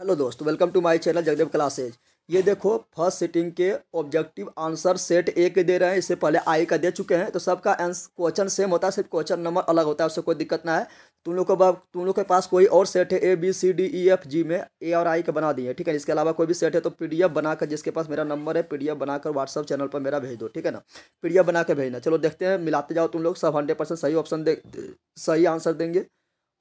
hello दोस्त welcome to my channel Jagdev classes ये देखो फर्स्ट सिटिंग के ऑब्जेक्टिव आंसर सेट ए के दे रहे हैं इससे पहले आई का दे चुके हैं तो सबका क्वेश्चन सेम होता है सिर्फ क्वेश्चन नंबर अलग होता है उससे कोई दिक्कत ना है तुम लोग को तुम लोग के पास कोई और सेट है A B C D E F G में ए और आई का बना दिए ठीक है इसके अलावा कोई भी सेट है तो पी बनाकर जिसके पास मेरा नंबर है पी बनाकर व्हाट्सअप चैनल पर मेरा भेज दो ठीक है ना पी बना के भेजना चलो देखते हैं मिलाते जाओ तुम लोग सब हंड्रेड सही ऑप्शन दे सही आंसर देंगे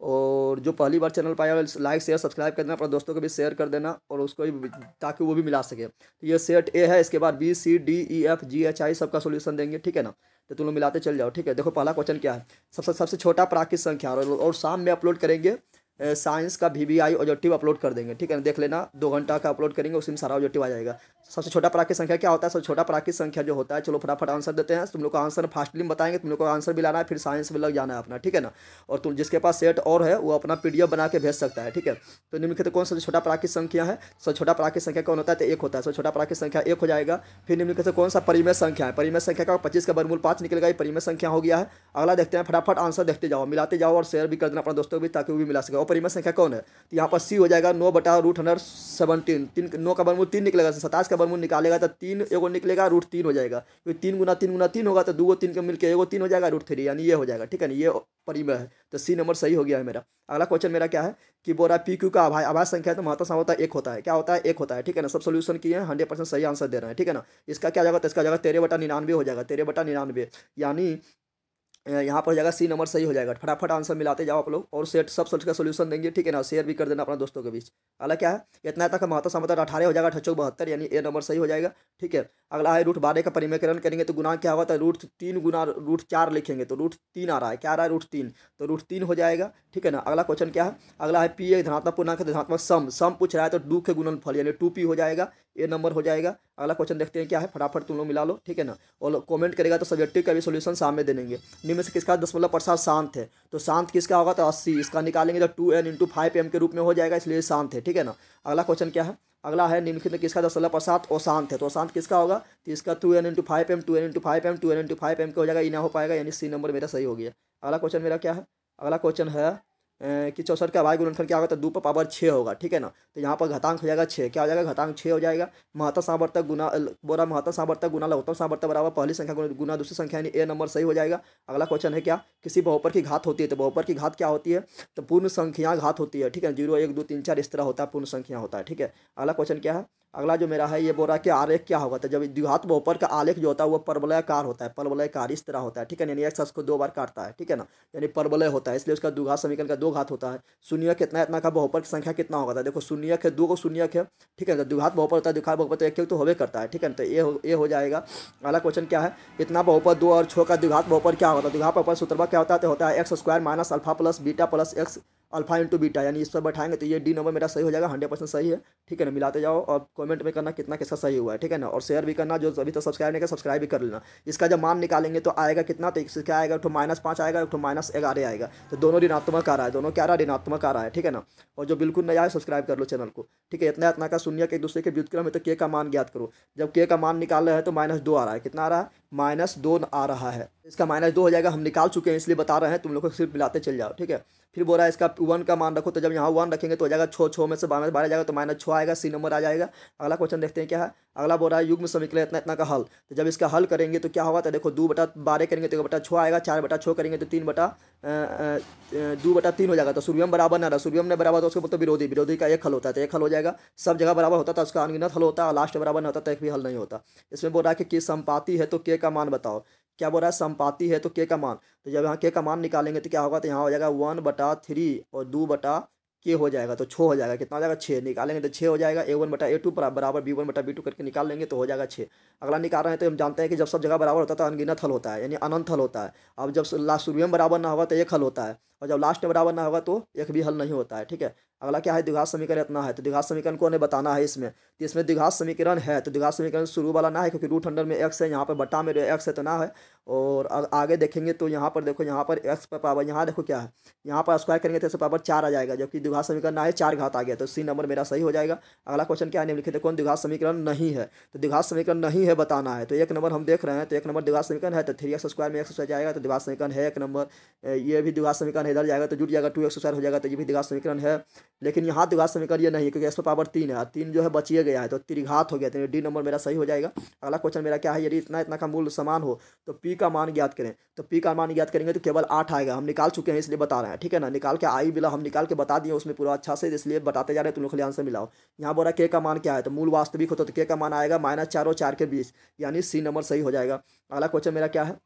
और जो पहली बार चैनल पाया लाइक शेयर सब्सक्राइब कर देना अपने दोस्तों को भी शेयर कर देना और उसको भी ताकि वो भी मिला सके तो ये सेट ए है इसके बाद B C D E F G H I सबका सोल्यूशन देंगे ठीक है ना तो तुम लोग मिलाते चल जाओ ठीक है देखो पहला क्वेश्चन क्या है सबसे सबसे छोटा प्राकृत संख्या और, और शाम में अपलोड करेंगे साइंस का V V I objective upload कर देंगे ठीक है ना देख लेना दो घंटा का अपलोड करेंगे उसमें सारा ऑब्जेक्टिव आ जाएगा सबसे छोटा प्राकृतिक संख्या क्या होता है सबसे छोटा प्राकृतिक संख्या जो होता है चलो फटाफट आंसर देते हैं तुम लोग का आंसर फास्टली में बताएंगे तुम लोग को आंसर भी लाना है फिर साइंस में लग जाना है अपना ठीक है ना और तुम जिसके पास सेट और है वो अपना पी बना के भेज सकता है ठीक है तो निम्नलिखित कौन सा छोटा प्राकृतिक संख्या है सबसे छोटा प्राकृतिक संख्या कौन होता है तो एक होता है सबसे छोटा प्राकृतिक संख्या एक हो जाएगा फिर निम्नलिखित कौन सा परिमेय संख्या है परिमेय संख्या का पच्चीस का बरमूल पाँच निकलेगा गया परिमेय संख्या हो गया है अगला देखते हैं फटाफट आंसर देखते जाओ मिलाते जाओ और शेयर भी कर देना अपना दोस्तों को भी ताकि वो भी मिला सके परिमय संख्या कौन है तो यहाँ पर सी हो जाएगा नौ बटा रूट हंड्रेड सेवनटीन तीन नौ का बनमूल तीन निकलेगा सताश का बनमूल निकालेगा तो तीन एगो निकलेगा रूट तीन हो जाएगा क्योंकि तो तीन गुना तीन गुना तीन होगा तो दो तीन के मिलकर एगो तीन हो जाएगा रूट थ्री यानी ये हो जाएगा ठीक है ना ये परिमय है तो सी नंबर सही हो गया है मेरा अगला क्वेश्चन मेरा क्या है कि बोरा पी क्यू का आभाय आभाय संख्या तो महत्व होता है एक होता है क्या होता है एक होता है ठीक है ना सब सोल्यूशन किए हैं हंड्रेड परसेंट सही आंसर दे रहे हैं ठीक है ना इसका क्या जाएगा तो इसका जगह तेरह बटा निन्यानवे हो जाएगा तेरह बटा निन्यानवे यानी यहाँ पर हो जाएगा सी नंबर सही हो जाएगा फटाफट आंसर मिलाते जाओ आप लोग और सेट सब सर्च का सोल्यूशन देंगे ठीक है ना शेयर भी कर देना अपना दोस्तों के बीच अगला क्या है इतना तक महत्व समाता अठारह हो जाएगा अठचौ बहत्तर यानी ए नंबर सही हो जाएगा ठीक है अगला है रूट बारह का परिमेकरण करेंगे तो गुना क्या होगा तो रूट तीन गुना रूट चार लिखेंगे तो रूट तीन आ रहा है क्या आ रहा है रूट तीन तो रूट तीन हो जाएगा ठीक है ना अगला क्वेश्चन क्या है अगला है पी ए धनात्मक पूर्णांक धनात्मक सम सम पूछ रहा है तो डू के गुणनफल यानी टू पी हो जाएगा ए नंबर हो जाएगा अगला क्वेश्चन देखते हैं क्या है फटाफट तुम लोग मिला लो ठीक है ना और कमेंट करेगा तो सब्जेक्टिव का भी सोल्यूशन सामने दे देंगे निम्न से किसका दशमलव प्रसाद शांत है तो शांत किसका होगा तो अस्सी इसका निकालेंगे तो two n into five m के रूप में हो जाएगा इसलिए शांत है ठीक है ना अगला क्वेश्चन क्या है अगला है निम्न में किसका दशमलव प्रसाद तो शांत है तो अशांत किसका होगा तो इसका two n into five m two n into five m two n into five m के हो जाएगा ये ना हो पाएगा यानी सी नंबर मेरा सही हो गया अगला क्वेश्चन मेरा क्या है अगला क्वेश्चन है कि चौसठ का भाई गुणन क्या होगा तो दो पर पावर छः होगा ठीक है ना तो यहाँ पर घटांक हो जाएगा छः क्या हो जाएगा घटांक छः हो जाएगा महत्व सांवर्तक गुना बोरा महत्व सांवर्तक गुना लघुत्तम सांवर्तक बराबर पहली संख्या गुना दूसरी संख्या यानी ए नंबर सही हो जाएगा अगला क्वेश्चन है क्या किसी बहुपर की घात होती है तो बहुपर की घात क्या होती है तो पूर्ण संख्या घात होती है ठीक है जीरो एक दो तीन चार इस तरह होता है पूर्ण संख्या होता है ठीक है अगला क्वेश्चन क्या है अगला जो मेरा है ये बोल रहा है कि आरेख क्या होगा तो जब द्विघात बहुपर का आलेख जो होता है वो परवलयकार होता है परवलयकार इस तरह होता है ठीक है यानी एक्स को दो बार काटता है ठीक है ना यानी परवलय होता है इसलिए उसका द्विघात समीकरण का दो घात होता है शून्य कितना इतना का बहुपर की संख्या कितना होगा तो देखो शून्य है दो को शून्य है ठीक है तो द्विघात बहुपर होता है द्विघात बहुपर तो एक तो होवे करता है ठीक है ना तो ये हो ये हो जाएगा अगला क्वेश्चन क्या है इतना बहुपर दो और छः का द्विघात बहुपर क्या होता है तो द्विघात बहुपर सूत्रवा क्या होता है होता है x square minus alpha plus beta plus x alpha into beta यानी इस पर बैठाएंगे तो ये डी नंबर मेरा सही हो जाएगा हंड्रेड परसेंट सही है ठीक है ना मिलाते जाओ और कमेंट में करना कितना कैसा सही हुआ है ठीक है ना और शेयर भी करना जो अभी तो सब्सक्राइब नहीं कर सब्सक्राइब भी कर लेना इसका जब मान निकालेंगे तो आएगा कितना तो इससे क्या आएगा एक माइनस पाँच आएगा एक माइनस ग्यारह आएगा तो दोनों ऋणात्मक आ रहा है दोनों क्या आ रहा है ऋणात्मक आ रहा है ठीक है ना और जो बिल्कुल नया है सब्सक्राइब कर लो चैनल को ठीक है इतना इतना का शून्य एक दूसरे के व्युत्क्रम है तो के का मान ज्ञात करो जब के का मान निकाल रहे हैं तो माइनस दो आ रहा है कितना आ रहा है माइनस दो आ रहा है इसका माइनस दो हो जाएगा हम निकाल चुके हैं इसलिए बता रहे हैं तुम लोग को सिर्फ मिलाते चल जाओ ठीक है फिर बोल रहा है इसका वन का मान रखो तो जब यहाँ वन रखेंगे तो हो जाएगा छः छः में से माइनस बारह जाएगा तो माइनस छः आएगा सी नंबर आ जाएगा अगला क्वेश्चन देखते हैं क्या है अगला बोल रहा है युग में समीकरण इतना इतना का हल तो जब इसका हल करेंगे तो क्या होगा तो देखो दो बटा बारह करेंगे तो एक बटा छः आएगा चार बटा छः करेंगे तो तीन बटा दो बटा तीन हो जाएगा तो सूर्यम बराबर ना रहा सूर्यम ने बराबर तो उसके बोलते विरोधी विरोधी का एक हल होता है तो एक हल हो जाएगा सब जगह बराबर होता था उसका अनगिनत हल होता है लास्ट बराबर नहीं होता तो एक भी हल नहीं होता इसमें बोल रहा है कि संपाति है तो के का मान बताओ क्या बोल रहा है संपाति है तो के का मान तो जब यहाँ के का मान निकालेंगे तो क्या होगा तो यहाँ हो जाएगा वन बटा थ्री और दो बटा के हो जाएगा तो छः हो जाएगा कितना हो जाएगा छः निकालेंगे तो छः हो जाएगा ए वन बटा ए टू बराबर बी वन बटा बी टू करके निकाल लेंगे तो हो जाएगा छः अगला निकाल रहे हैं तो हम जानते हैं कि जब सब जगह बराबर होता है तो अनगिनत हल होता है यानी अनंत हल होता है अब जब लास्ट में बराबर ना होगा तो एक हल होता है और जब लास्ट में बराबर ना होगा तो एक भी हल नहीं होता है ठीक है अगला क्या है द्विघात समीकरण इतना है तो द्विघात समीकरण को उन्हें बताना है इसमें तो इसमें द्विघात समीकरण है तो द्विघात समीकरण शुरू वाला ना है क्योंकि रूट अंडर में एक्स है यहाँ पर बट्टा में एक्स है तो ना है और आगे देखेंगे तो यहाँ पर देखो यहाँ पर एक्स पर पावर यहाँ देखो क्या है यहाँ पर स्क्वायर करेंगे तो इससे पावर चार आ जाएगा जबकि द्विघात समीकरण ना है चार घात आ गया तो सी नंबर मेरा सही हो जाएगा अगला क्वेश्चन क्या है निम्नलिखित कौन द्विघात समीकरण नहीं है तो द्विघात समीकरण नहीं है बताना है तो एक नंबर हम देख रहे हैं तो एक नंबर द्विघात समीकरण है तो थ्री एक्स स्क्वायर में एक्स जाएगा तो द्विघात समीकरण है एक नंबर ये भी द्विघात समीकरण है इधर जाएगा तो जुट जाएगा टू एक्स हो जाएगा तो ये भी द्विघात समीकरण है लेकिन यहाँ द्विघात समीकरण ये नहीं है क्योंकि एक्स पावर तीन है हाँ, तीन जो है बचिए गया है तो त्रिघात हो गया तो डी नंबर मेरा सही हो जाएगा अगला क्वेश्चन मेरा क्या है यदि इतना इतना का मूल्य समान हो तो पी का मान ज्ञात करें तो पी का मान ज्ञात करेंगे तो केवल आठ आएगा हम निकाल चुके हैं इसलिए बता रहे हैं ठीक है ना निकाल के आई मिला हम निकाल के बता दिए उसमें पूरा अच्छा से इसलिए बताते जा रहे हैं तुम लोग खाली आंसर मिलाओ यहाँ बोला के का मान क्या है तो मूल वास्तविक हो तो के का मान आएगा माइनस चार और चार के बीच यानी सी नंबर सही हो जाएगा अगला क्वेश्चन मेरा क्या है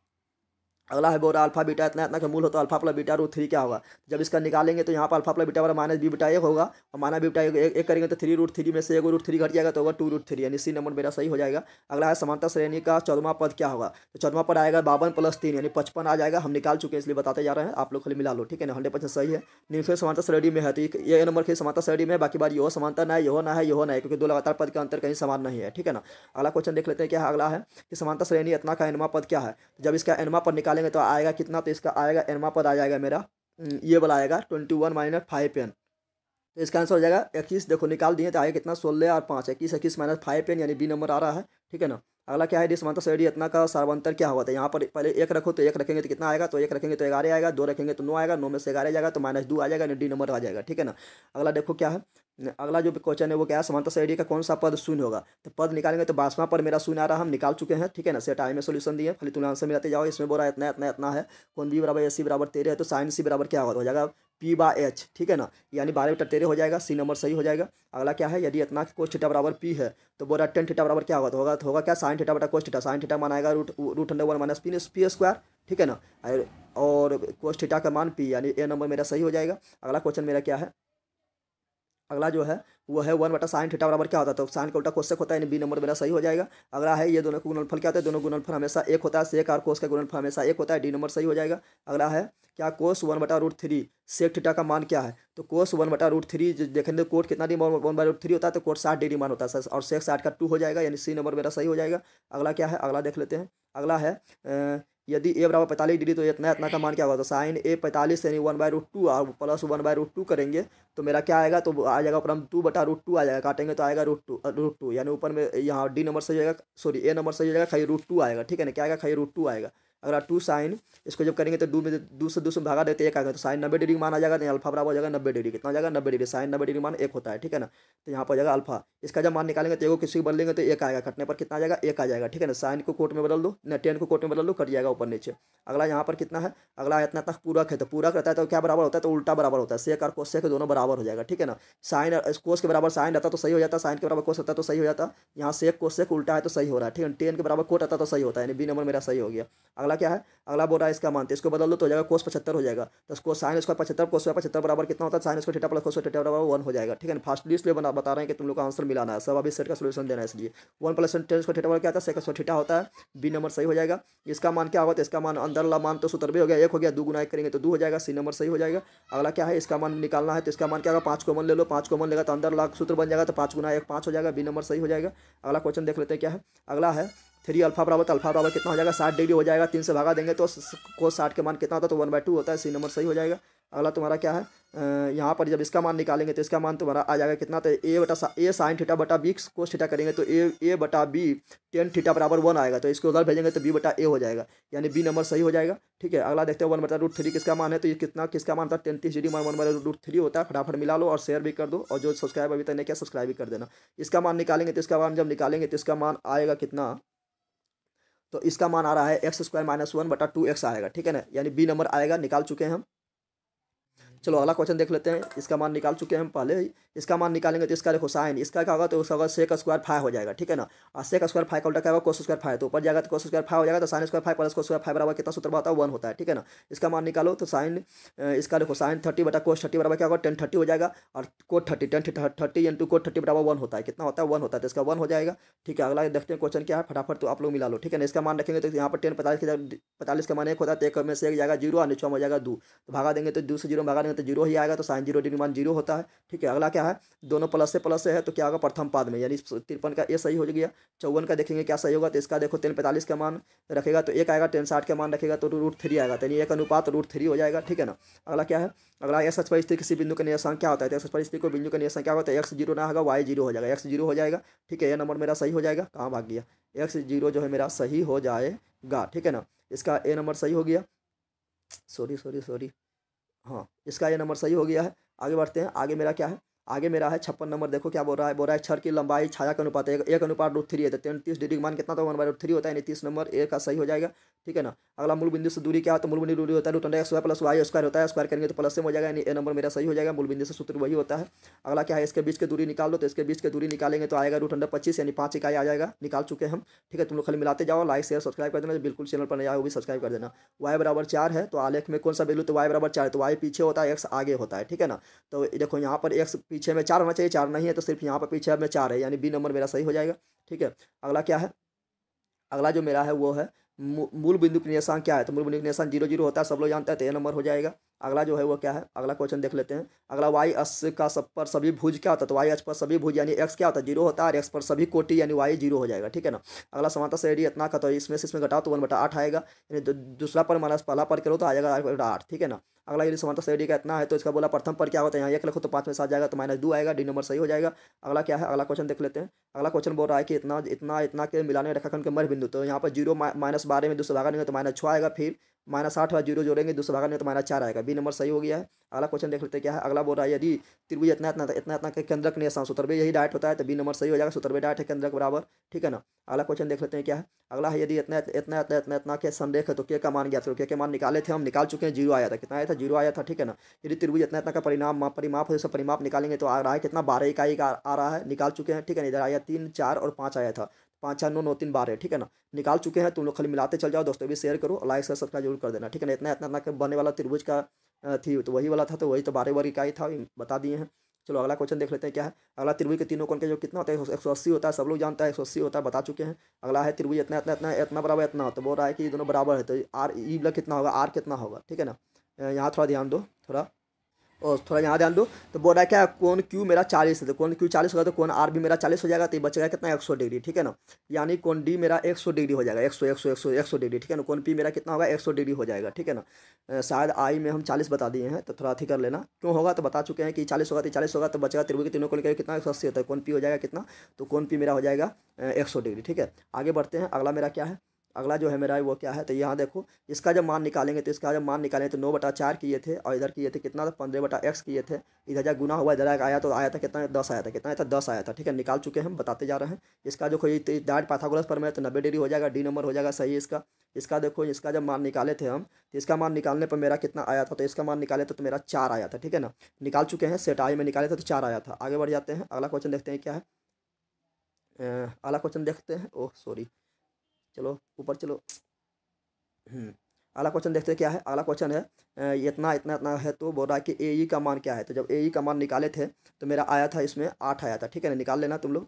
अगला है बोरा अल्फा बीटा इतना इतना का मूल होता है alpha plus beta root three क्या होगा जब इसका निकालेंगे तो यहाँ पर अल्फा प्लस बीटा वाला माइनस बी बीटा एक होगा और माना बीटा एक, एक करेंगे तो थ्री रूट थ्री में से एक रूट थ्री घट जाएगा तो होगा टू रूट थ्री यानी सी नंबर मेरा सही हो जाएगा अगला है समानता श्रेणी का चौदवा पद क्या होगा तो चौदवा पद आएगा बावन प्लस तीन यानी पचपन आ जाएगा हम निकाल चुके हैं इसलिए बताते जा रहे हैं आप लोग खाली मिला लो ठीक है ना हंड्रेड परसेंट सही है न्यूफे समानता श्रेणी में है तो ये नंबर खेल समानता श्रेणी में बाकी बार यो समानता ना है यो ना है यो ना है क्योंकि दो लगातार पद का अंतर कहीं समान नहीं है ठीक है ना अगला क्वेश्चन देख लेते हैं क्या अगला है कि समानता श्रेणी इतना का एनमा पद क्या है जब इसका एनमा पद निकाले निकालेंगे तो आएगा कितना तो इसका आएगा एनमा पद आ जाएगा मेरा हम्म, ये वाला आएगा twenty one minus five n तो इसका आंसर हो जाएगा इक्कीस देखो निकाल दिए तो आएगा कितना सोलह और पाँच इक्कीस इक्कीस माइनस फाइव एन यानी बी नंबर आ रहा है ठीक है ना अगला क्या है डी समांतर श्रेणी इतना का सर्वांतर क्या हुआ था यहाँ पर पहले एक रखो तो एक रखेंगे तो कितना आएगा तो एक रखेंगे तो ग्यारह आएगा दो रखेंगे तो नौ आएगा नौ में से ग्यारह जाएगा तो माइनस दो आ जाएगा यानी डी नंबर आ जाएगा ठीक है ना अगला देखो क्या है अगला जो क्वेश्चन है वो क्या है समांतर श्रेणी का कौन सा पद शून्य होगा तो पद निकालेंगे तो बासवा पर मेरा शून्य आ रहा हम निकाल चुके हैं ठीक है ना सेट आई में सोल्यूशन दिए खाली तुम आंसर मिलाते जाओ इसमें बोला इतना इतना इतना है कौन बी बराबर ए सी बराबर तेरह है तो साइन सी बराबर क्या हो जाएगा पी बा एच ठीक है ना यानी बारह बटा तेरह हो जाएगा सी नंबर सही हो जाएगा अगला क्या है यदि इतना कोस ठीटा बराबर पी है तो बोला टेन ठीटा बराबर क्या होगा तो होगा तो होगा क्या साइन ठीटा बटा कोस ठीटा साइन थीटा मानाएगा root root under one minus p p square ठीक है ना और कोस ठीटा का मान पी यानी ए नंबर मेरा सही हो जाएगा अगला क्वेश्चन मेरा क्या है अगला जो है वो है वन बटा साइन थीटा बराबर क्या होता है तो साइन का उल्टा कोशक होता है यानी बी नंबर मेरा सही हो जाएगा अगला है ये दोनों का गुणनफल क्या होता है दोनों गुणनफल हमेशा एक होता है सेक और कोस का गुणनफल हमेशा एक होता है डी नंबर सही हो जाएगा अगला है क्या कोस वन बटा रूट थ्री सेक थीटा का मान क्या है तो कोस वन बटा रूट थ्री देखेंगे कोट कितना D one by root three होता है तो कोट साठ डिग्री मान होता है और सेक साठ का टू हो जाएगा यानी सी नंबर मेरा सही हो जाएगा अगला क्या है अगला देख लेते हैं अगला है यदि ए बराबर पैंतालीस डिग्री तो इतना इतना का मान क्या होगा तो साइन ए पैंतालीस यानी वन बाई रूट टू और plus one by root two करेंगे तो मेरा क्या आएगा तो आ जाएगा ऊपर हम टू बटा रूट टू आ जाएगा काटेंगे तो आएगा रूट टू रूट टू यानी ऊपर में यहाँ डी नंबर सही जाएगा सॉरी ए नंबर सही जाएगा खाई रूट टू आएगा ठीक है ना क्या आएगा खाई रूट टू आएगा अगर टू साइन इसको जब करेंगे तो दो में दो से दो से भागा देते एक आएगा तो साइन नब्बे डिग्री मान आ जाएगा नहीं तो अल्फा बराबर हो जाएगा नब्बे डिग्री कितना हो जाएगा नब्बे डिग्री साइन नब्बे डिग्री मान एक होता है ठीक है ना तो यहाँ पर जाएगा अल्फा इसका जब मान निकालेंगे तो एगो किसी को बदलेंगे तो एक आएगा कटने पर कितना आ जाएगा एक आ जाएगा ठीक है ना साइन को कोट में बदल दो न टेन को कोट में बदल दो कट जाएगा ऊपर नीचे अगला यहाँ पर कितना है अगला इतना तक पूरक है तो पूरक रहता है तो क्या बराबर होता है तो उल्टा बराबर होता है सेक और कोशेक दोनों बराबर हो जाएगा ठीक है ना साइन कोस के बराबर साइन रहता तो सही हो जाता है साइन के बराबर कोस रहता तो सही हो जाता है यहाँ सेक कोशेक उल्टा है तो सही हो रहा है ठीक है टेन के बराबर कोट रहता तो सही होता है यानी बी नंबर मेरा सही हो गया अगला अगला क्या है अगला बोल रहा है इसका मान तो इसको बदल दो तो हो जाएगा कोस पचहत्तर हो जाएगा तो उसको साइन स्क्वायर पचहत्तर कोस पचहत्तर बराबर कितना होता है sine square theta plus cos theta बराबर वन हो जाएगा ठीक है फास्ट लिस्ट में बता रहे हैं कि तुम लोग का आंसर मिलाना है सब अभी सेट का सोल्यूशन देना है इसलिए one plus tan square theta बराबर क्या होता है सेकंड ठेटा होता है बी नंबर सही हो जाएगा इसका मान क्या होगा तो इसका मान अंदर वाला मान तो सूत्र भी हो गया एक हो गया दो गुना एक करेंगे तो दो हो जाएगा सी नंबर सही हो जाएगा अगला क्या है इसका मान निकालना है तो इसका मान क्या होगा पाँच कॉमन ले लो पाँच कॉमन लेगा तो अंदर लाख सूत्र बन जाएगा तो पाँच गुना एक पाँच हो जाएगा बी नंबर सही हो जाएगा अगला क्वेश्चन देख लेते हैं क्या है अगला है थ्री अल्फा बराबर तो अल्फा बराबर कितना हो जाएगा साठ डिग्री हो जाएगा तीन से भागा देंगे तो को साठ के मान कितना होता है तो वन बाई टू होता है सी नंबर सही हो जाएगा अगला तुम्हारा क्या है यहाँ पर जब इसका मान निकालेंगे तो इसका मान तुम्हारा आ जाएगा कितना तो ए बटा सा, ए साइन थीटा बटा बी कोस थीटा करेंगे तो ए ए बटा बी टेन थीटा बराबर वन आएगा तो इसको उधर भेजेंगे तो बी बटा ए हो जाएगा यानी बी नंबर सही हो जाएगा ठीक है अगला देखते हैं वन बटा रूट थ्री किसका मान है तो ये कितना किसका मान था टेन तीस डिग्री मान वन बटा रूट थ्री होता है फटाफट मिला लो और शेयर भी कर दो और जो सब्सक्राइब अभी तक नहीं किया सब्सक्राइब भी कर देना इसका मान निकालेंगे तो इसका मान जब निकालेंगे तो इसका मान आएगा कितना तो इसका मान आ रहा है एक्स स्क्वायर माइनस वन बटा टू एक्स आएगा ठीक है ना यानी बी नंबर आएगा निकाल चुके हैं हम चलो अगला क्वेश्चन देख लेते हैं इसका मान निकाल चुके हैं हम पहले ही इसका मान निकालेंगे तो इसका साइन इसका क्या होगा तो उसका सेक का स्क्वायर फाइव हो जाएगा ठीक है ना और सेक स्क्वायर फाइव का उल्टा क्या होगा कोस स्क्वायर फाइव तो ऊपर जाएगा तो कोस स्क्वायर फाइव हो जाएगा तो sine square five plus cos square five बराबर कितना सूत्र होता है वन होता है ठीक है ना इसका मान निकालो तो साइन इसका देखो साइन थर्टी बटा कोस थर्टी बराबर क्या होगा टेन थर्टी हो जाएगा और cot thirty tan thirty into cot thirty बराबर वन होता है कितना होता है वन होता है तो इसका वन हो जाएगा ठीक है अगला देखते हैं क्वेश्चन क्या है फटाफट तो आप लोग मिला लो ठीक है ना इसका मान रखेंगे तो यहाँ पर टेन पैंतालीस पैंतालीस का मान एक होता है तो एक में से एक जाएगा जीरो और नीचे हो जाएगा दो तो भागा देंगे तो दो से जीरो भागा देंगे तो जीरो ही आएगा तो साइन जीरो डिग्री मान जीरो होता है ठीक है अगला क्या क्या है दोनों प्लस से प्लस से है तो क्या होगा प्रथम पाद में यानी तिरपन का ए सही हो गया चौवन का देखेंगे क्या सही होगा तो इसका देखो तेन पैंतालीस का मान रखेगा तो एक आएगा टेन साठ का मान रखेगा तो रूट थ्री आएगा तो यानी एक अनुपात रूट थ्री हो जाएगा ठीक है ना अगला क्या है अगला एक्स पर स्थिर किसी बिंदु का नियम क्या होता है तो एक्स पर स्थिर को बिंदु का नियम क्या होता है एक्स जीरो ना होगा वाई जीरो हो जाएगा एक्स जीरो हो जाएगा ठीक है यह नंबर मेरा सही हो जाएगा कहाँ भाग गया एक्स जीरो जो है मेरा सही हो जाएगा ठीक है ना इसका ए नंबर सही हो गया सॉरी सॉरी सॉरी हाँ इसका ये नंबर सही हो गया है आगे बढ़ते हैं आगे मेरा क्या है आगे मेरा है छप्पन नंबर देखो क्या बोल रहा है बोल रहा है छर की लंबाई छाया का अनुपात है एक अनुपात रूट थ्री है तो तैंतीस तीस डिग्री मान कितना तो वन बाई रूट थ्री होता है नीतीस तीस नंबर ए का सही हो जाएगा ठीक है ना अगला मूल बिंदु से दूरी क्या होता है तो मूल बिंदु दूरी होता है root x square plus y square होता है स्क्वायर करेंगे तो प्लस सेम हो जाएगा ए नंबर मेरा सही हो जाएगा मूल बिंदु से सूत्र वही होता है अगला क्या है इसके बीच के दूरी निकाल लो तो इसके बीच के दूरी निकालेंगे तो आएगा रूट अंडर पच्चीस यानी पाँच इकाई आ जाएगा निकाल चुके हम ठीक है तुम लोग खाली मिलाते जाओ लाइक शेयर सब्सक्राइब कर देना बिल्कुल चैनल पर नया आए वो भी सब्सक्राइब कर देना वाई बराबर चार है तो आलेख में कौन सा बिल्लू तो वाई बराबर चार है तो वाई पीछे होता है एक्स आगे होता है ठीक है ना तो देखो यहाँ पर एक्स पीछे में चार होना चाहिए चार नहीं है तो सिर्फ यहाँ पर पीछे में चार है यानी बी नंबर मेरा सही हो जाएगा ठीक है अगला क्या है अगला जो मेरा है वो है मूल बिंदु के निशान क्या है तो मूल बिंदु के निशान जीरो जीरो होता है सब लोग जानते हैं तो यह नंबर हो जाएगा अगला जो है वो क्या है अगला क्वेश्चन देख लेते हैं अगला वाई एस का सब पर सभी भुज क्या होता है तो वाई एस पर सभी भुज यानी एक्स क्या होता है जीरो होता है और एक्स पर सभी कोटि यानी वाई जीरो हो जाएगा ठीक है ना अगला समानता से इतना का तो इसमें से इसमें घटाओ तो वन बटा आठ आएगा यानी दूसरा पर माइनस पहला पर करो तो आ जाएगा बटा आठ ठीक है ना अगला यदि समानता श्रेणी का इतना है तो इसका बोला प्रथम पर क्या होता है यहाँ एक लखो तो पाँच में सात जाएगा तो माइनस दो आएगा डी नंबर सही हो जाएगा अगला क्या है अगला क्वेश्चन देख लेते हैं अगला क्वेश्चन बोल रहा है कि इतना इतना इतना के मिलाने खंड के मध्य बिंदु तो यहाँ पर जीरो माइनस बारह में दूसरा भागा नहीं तो माइनस छः आएगा फिर माइनस आठ और जीरो जोड़ेंगे दूसरा भाग में तो माइनस चार आएगा बी नंबर सही हो गया है अगला क्वेश्चन देख लेते हैं क्या है अगला बोल रहा है यदि त्रिभुज इतना इतना इतना इतना के केंद्रक नहीं आसान सूत्रवे यही डायट होता है तो बी नंबर सही हो जाएगा सूत्रवे डाइट है केंद्रक बराबर ठीक है ना अगला क्वेश्चन देख लेते हैं क्या है अगला है यदि इतना इतना इतना इतना इतना के संदेख है तो के का मान गया था के के मान निकाले थे हम निकाल चुके हैं जीरो आया था कितना आया था जीरो आया था ठीक है ना यदि त्रिभुज इतना इतना का परिणाम परिमाप है परिमाप निकालेंगे तो आ रहा है कितना बारह इकाई का आ रहा है निकाल चुके हैं ठीक है ना इधर आया तीन चार और पाँच आया था पाँच छः नौ नौ तीन बारह ठीक है ना निकाल चुके हैं तुम लोग खाली मिलाते चल जाओ दोस्तों भी शेयर करो लाइक शेयर सब्सक्राइब जरूर कर देना ठीक है ना इतना इतना इतना बने वाला त्रिभुज का थी तो वही वाला था तो वही तो बारह का इकाई था बता दिए हैं चलो अगला क्वेश्चन देख लेते हैं क्या है अगला त्रिभुज के तीनों कोण के जो कितना होता है एक सौ अस्सी होता है सब लोग जानता है एक सौ अस्सी होता है बता चुके हैं अगला है त्रिभुज इतना इतना इतना इतना बराबर इतना तो बोल रहा है कि दोनों बराबर है तो आर ई ब्लॉक कितना होगा आर कितना होगा ठीक है ना यहाँ थोड़ा ध्यान दो थोड़ा और थोड़ा यहाँ ध्यान दो तो बोल रहा है क्या कौन क्यू मेरा चालीस है तो कौन क्यू चालीस होगा तो कौन आर भी मेरा चालीस हो जाएगा तो ये बचेगा कितना एक सौ डिग्री ठीक है ना यानी कौन डी मेरा एक सौ डिग्री हो जाएगा एक सौ एक सौ एक सौ एक सौ डिग्री ठीक है ना कौन पी मेरा कितना होगा एक सौ डिग्री हो जाएगा ठीक है ना शायद आई में हम चालीस बता दिए हैं तो थोड़ा अथी कर लेना क्यों होगा तो बता चुके हैं कि चालीस होगा तो चालीस होगा तो बचेगा त्रिभुज तीनों को लेकर कितना एक सौ अस्सी होता है कौन पी हो जाएगा कितना तो कौन पी मेरा हो जाएगा एक सौ डिग्री ठीक है आगे बढ़ते हैं अगला मेरा क्या है अगला जो है मेरा वो क्या है तो यहाँ देखो इसका जब मान निकालेंगे तो इसका जब मान निकालेंगे तो नौ बटा चार किए थे और इधर किए थे कितना था पंद्रह बटा एक्स किए थे इधर जब गुना हुआ इधर आया तो आया था कितना दस आया था कितना आया था दस आया था ठीक है निकाल चुके हैं बताते जा रहे हैं इसका जो कोई डाट पाथागोरस पर मेरा तो नब्बे डिग्री हो जाएगा डी नंबर हो जाएगा सही इसका इसका देखो इसका जब मान निकाले थे हम तो इसका मान निकालने पर मेरा कितना आया था तो इसका मान निकाले थे तो, तो मेरा चार आया था ठीक है ना निकाल चुके हैं सेट आई में निकाले थे तो चार आया था आगे बढ़ जाते हैं अगला क्वेश्चन देखते हैं क्या है अगला क्वेश्चन देखते हैं ओह सॉरी चलो ऊपर चलो हम्म, अगला क्वेश्चन देखते क्या है अगला क्वेश्चन है इतना इतना इतना है तो बोल रहा है कि ए ई e का मान क्या है तो जब ए e का मान निकाले थे तो मेरा आया था इसमें आठ आया था ठीक है ना निकाल लेना तुम लोग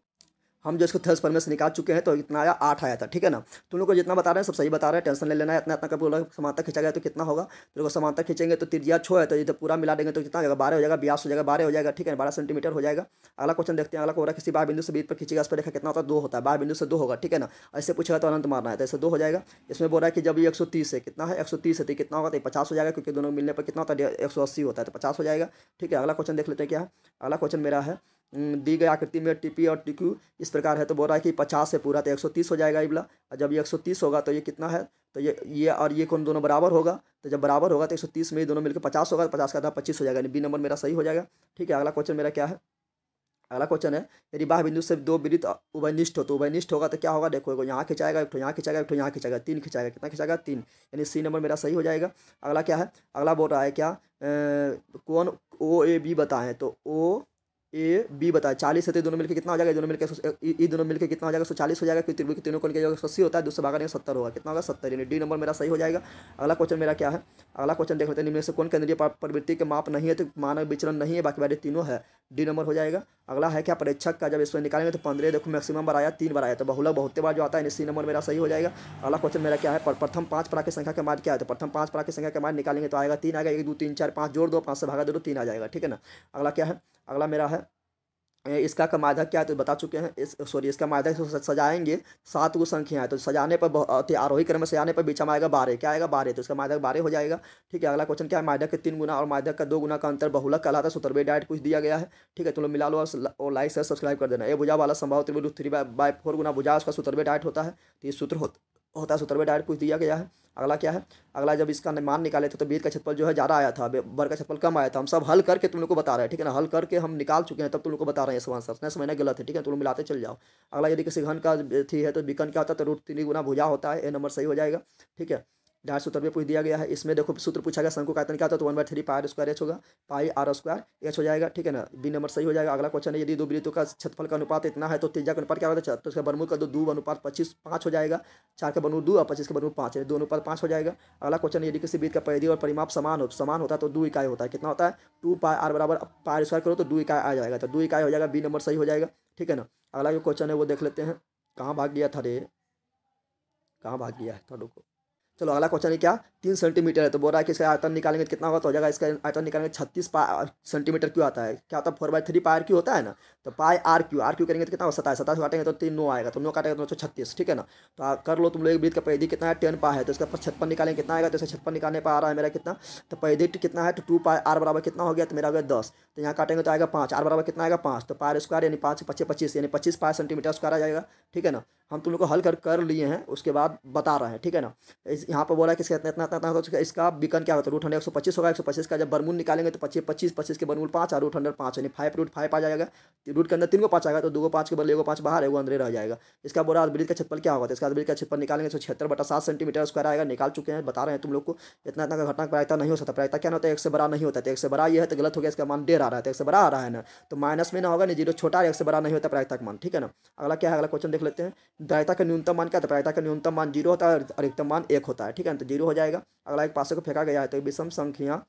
हम जो इसको थर्स परमेट से निकाल चुके हैं तो इतना आया आठ आया था ठीक है ना तुम लोग को जितना बता रहे हैं सब सही बता रहे हैं टेंशन ले लेना है इतना इतना बोला समानता खींचा गया तो कितना होगा तुम लोग समानता खींचेंगे तो तिरजिया छो है तो ये पूरा मिला देंगे तो कितना हो जाएगा बारह हो जाएगा ब्यास हो जाएगा बारह हो जाएगा ठीक है बारह सेंटीमीटर हो जाएगा अगला क्वेश्चन देखते हैं अगला कोरा किसी बार बिंदु से बीच पर खींचेगा उस पर देखा कितना होता है दो होता है बार बिंदु से दो होगा ठीक है ना ऐसे पूछेगा तो अनंत मारना है तो ऐसे दो हो जाएगा इसमें बोल रहा है कि जब ये एक सौ तीस है कितना है एक सौ तीस है तो कितना होगा तो पचास हो जाएगा क्योंकि दोनों मिलने पर कितना होता है एक सौ अस्सी होता है तो पचास हो जाएगा ठीक है अगला क्वेश्चन देख लेते हैं क्या अगला क्वेश्चन मेरा है दी गई आकृति में टी और टी इस प्रकार है तो बोल रहा है कि पचास से पूरा तो एक सौ तीस हो जाएगा ये और जब ये एक सौ तीस होगा तो ये कितना है तो ये ये और ये कौन दोनों बराबर होगा तो जब बराबर होगा तो एक सौ तीस में ये दोनों मिलकर पचास होगा तो पचास का आधा पच्चीस हो जाएगा यानी बी नंबर मेरा सही हो जाएगा ठीक है अगला क्वेश्चन मेरा क्या है अगला क्वेश्चन है यदि बाह बिंदु से दो वृत्त उभयनिष्ठ हो तो उभयनिष्ठ होगा तो क्या होगा देखो एगो यहाँ खिंचाएगा एक यहाँ खिंचाएगा एक तो तो यहाँ खिंचाएगा तीन खिंचाएगा कितना खिंचाएगा तीन यानी सी नंबर मेरा सही हो जाएगा अगला क्या है अगला बोल रहा है क्या कौन ओ ए बी बताएं तो ओ ए बी बताया चालीस है तो दोनों मिलकर कितना हो जाएगा दोनों मिलकर ई दोनों मिलकर कितना हो जाएगा सौ चालीस हो जाएगा फिर त्रिभुज तीनों को लेकर जाएगा सौ अस्सी होता है दूसरे भागा नहीं सत्तर होगा कितना होगा सत्तर यानी डी नंबर मेरा सही हो जाएगा अगला क्वेश्चन मेरा क्या है अगला क्वेश्चन देख लेते हैं निम्न से कौन केंद्रीय प्रवृत्ति के माप नहीं है तो मानव विचरण नहीं है बाकी बारे तीनों है डी नंबर हो जाएगा अगला है क्या परीक्षक का जब इसमें निकालेंगे तो पंद्रह देखो मैक्सिमम बार आया तीन बार आया तो बहुला बहुत बार जो आता है सी नंबर मेरा सही हो जाएगा अगला क्वेश्चन मेरा क्या है प्रथम पाँच पड़ा की संख्या के मान क्या है तो प्रथम पाँच पड़ा की संख्या के मान निकालेंगे तो आएगा तीन आएगा एक दो तीन चार पाँच जोड़ दो पाँच से भागा दो तो तीन आ जाएगा ठीक है ना अगला क्या है अगला मेरा है इसका कमायदा क्या है तो बता चुके हैं इस सॉरी इसका मायदा सजाएंगे सात गो संख्या तो सजाने पर आरोही क्रम में सजाने पर में आएगा बारह क्या आएगा बारह तो इसका मायदा बारह हो जाएगा ठीक है अगला क्वेश्चन क्या है मायदा के तीन गुना और मायदा का दो गुना का अंतर बहुलक कहलाता है सतरवे डाइट कुछ दिया गया है ठीक है तुम तो लोग मिला लो और लाइक शेयर सब्सक्राइब कर देना ये भुजा वाला संभाव त्रिवेद थ्री बाय फोर गुना भुजा उसका सतरवे डाइट होता है तो ये सूत्र होता है सतरवे डाइट कुछ दिया गया है अगला क्या है अगला जब इसका मान निकाले थे तो बेद का छतपल जो है ज़्यादा आया था बर का छतपल कम आया था हम सब हल करके तुम लोग को बता रहे हैं ठीक है ना हल करके हम निकाल चुके हैं तब तुम लोग को बता रहे हैं सब आंसर नहीं समझना गलत है ठीक है तुम लोग मिलाते चल जाओ अगला यदि किसी घन का थी है तो बिकन क्या होता है तो रूट तीन गुना भुजा होता है ए नंबर सही हो जाएगा ठीक है डार सूत्र में पूछ दिया गया है इसमें देखो सूत्र पूछा गया शंकु आयतन क्या होता है तो one by three pi square h होगा पाई आर स्क्वायर एच हो जाएगा ठीक है ना बी नंबर सही हो जाएगा अगला क्वेश्चन है यदि दो वृत्तों का क्षेत्रफल का अनुपात इतना है तो तेजा का अनुपात क्या होता है तो उसका बनमू का दो अनुपात पच्चीस पाँच हो जाएगा चार का बनू दो और पच्चीस का बनमू पाँच दो अनुपात पाँच हो जाएगा अगला क्वेश्चन यदि किसी बीत का परिधि और परिमाप समान हो समान होता है तो दो इकाई होता है कितना होता है टू पाई आर बराबर पाई स्क्वायर करो तो दो इकाई आ जाएगा तो दो इकाई हो जाएगा बी नंबर सही हो जाएगा ठीक है ना अगला जो क्वेश्चन है वो देख लेते हैं कहाँ भाग गया था रे कहाँ भाग गया है था को चलो अगला क्वेश्चन है क्या तीन सेंटीमीटर है तो बोल रहा है कि इसका आयतन निकालेंगे तो कितना होगा तो हो जाएगा इसका आयतन निकालेंगे छत्तीस सेंटीमीटर क्यों आता है क्या होता है four by three pi q होता है ना तो pi r q r q करेंगे तो कितना सताइस सताइस काटेंगे तो तीन नौ आएगा तो नौ काटेंगे तो नौ छत्तीस ठीक है ना तो कर लो तुम लोग बीत का पैदी कितना है टेन पा है तो इसका छप्पन निकालेंगे कितना आएगा तो इसका छप्पन निकालने पर आ रहा है मेरा कितना तो पैदी कितना है तो टू पाई आर बराबर कितना हो गया तो मेरा हो गया दस तो यहाँ काटेंगे तो आएगा पाँच आर बराबर कितना आएगा पाँच तो पार स्क्वायर यानी पाँच पच्चीस पच्चीस यानी पच्चीस पाँच सेंटीमीटर स्क्वायर आ जाएगा ठीक है ना हम तुम लोग को हल कर कर लिए हैं उसके बाद बता रहे हैं ठीक है ना यहाँ पर बोला है कि इसका इतना इतना कितना होगा चुका तो इसका बिकन क्या होता है रूट हंड्रेड एक सौ पच्चीस होगा एक सौ पच्चीस का जब बरमूल निकालेंगे तो पच्चीस पच्चीस पच्चीस के बरमूल पाँच और रूट हंड्रेड पाँच यानी फाइव रूट फाइव आ जाएगा रूट के अंदर तीन को पाँच आएगा तो दो को पाँच के बदले को पाँच बाहर है वो अंदर रह जाएगा इसका बोरा ब्रिज का छप्पल क्या होगा तो इसका ब्रिज का छप्पल निकालेंगे तो छिहत्तर बटा सात सेंटीमीटर स्क्वायर आएगा निकाल चुके हैं बता रहे हैं तुम लोग को इतना इतना का घटना प्रायता नहीं हो सकता प्रायता क्या होता है एक से बड़ा नहीं होता है तो एक से बड़ा यह है तो गलत हो गया इसका मान डेर आ रहा है एक से बड़ा आ रहा है ना तो माइनस में ना होगा नहीं जीरो छोटा एक से बड़ा नहीं होता प्रायता का मान ठीक है ना अगला क्या है अगला क्वेश्चन देख लेते हैं प्रायता का न्यूनतम मान क्या था प्रायता का न्यूनतम मान जीरो होता है अधिकतम मान एक होता है ठीक है ना तो जीरो हो जाएगा अगला एक पासे को फेंका गया है तो विषम संख्या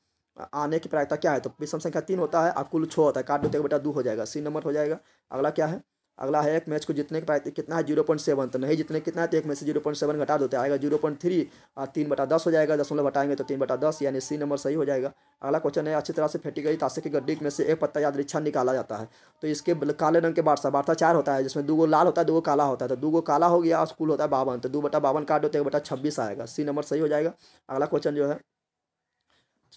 आने की प्रायिकता क्या है तो विषम संख्या तीन होता है और कुल छः होता है काट दो बेटा दो हो जाएगा सी नंबर हो जाएगा अगला क्या है अगला है एक मैच को जीतने के पाए कितना है जीरो पॉइंट सेवन तो नहीं जितने कितना है तो एक मैच से जीरो पॉइंट सेवन घटा देते आएगा जीरो पॉइंट थ्री और तीन बटा दस हो जाएगा मतलब घटाएंगे तो तीन बटा दस यानी सी नंबर सही हो जाएगा अगला क्वेश्चन है अच्छी तरह से फेंटी गई ताशे की गड्डी में से एक पत्ता याद रिक्शा निकाला जाता है तो इसके काले रंग के बारसा बारसा चार होता है जिसमें दो गो लाल होता है दो गो काला होता है तो दो गो काला हो गया और होता है बावन तो दो बटा बावन काट दो तो एक बटा छब्बीस आएगा सी नंबर सही हो जाएगा अगला क्वेश्चन जो है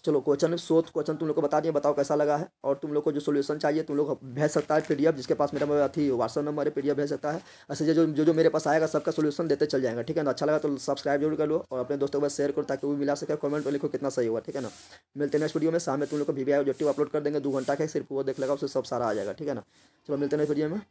तो चलो क्वेश्चन सोच क्वेश्चन तुम लोग को बता दिए बताओ कैसा लगा है और तुम लोग को जो सोल्यूशन चाहिए तुम लोग भेज सकता है पीडीएफ जिसके पास मेरा अथी व्हाट्सअप नंबर है पीडीएफ भेज सकता है ऐसे जो जो जो मेरे पास आएगा सबका सोल्यूशन देते चल जाएगा ठीक है ना अच्छा लगा तो सब्सक्राइब जरूर कर लो और अपने दोस्तों के पास शेयर करो ताकि वो मिला सके कमेंट में लिखो कितना सही हुआ ठीक है ना मिलते नेक्स्ट वीडियो में शाम में तुम लोग को वी वी अपलोड कर देंगे दो घंटा के सिर्फ वो देख लगा उससे सब सारा आ जाएगा ठीक है ना चलो मिलते नेक्स्ट वीडियो में